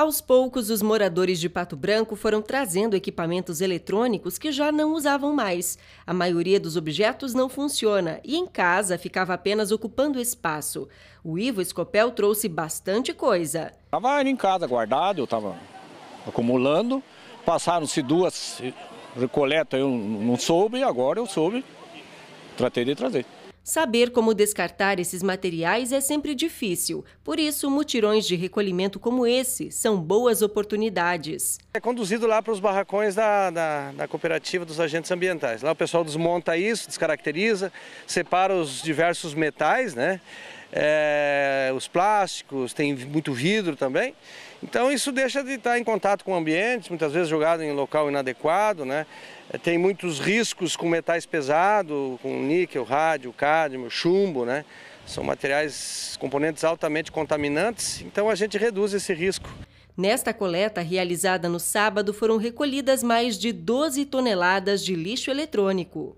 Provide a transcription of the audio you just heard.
Aos poucos, os moradores de Pato Branco foram trazendo equipamentos eletrônicos que já não usavam mais. A maioria dos objetos não funciona e em casa ficava apenas ocupando espaço. O Ivo Escopel trouxe bastante coisa. Estava em casa guardado, eu estava acumulando. Passaram-se duas recoletas, eu não soube, agora eu soube. Tratei de trazer. Saber como descartar esses materiais é sempre difícil, por isso, mutirões de recolhimento como esse são boas oportunidades. É conduzido lá para os barracões da, da, da cooperativa dos agentes ambientais. Lá o pessoal desmonta isso, descaracteriza, separa os diversos metais, né? é, os plásticos, tem muito vidro também. Então isso deixa de estar em contato com o ambiente, muitas vezes jogado em local inadequado, né? É, tem muitos riscos com metais pesados, com níquel, rádio, cádmio, chumbo, né? São materiais, componentes altamente contaminantes, então a gente reduz esse risco. Nesta coleta, realizada no sábado, foram recolhidas mais de 12 toneladas de lixo eletrônico.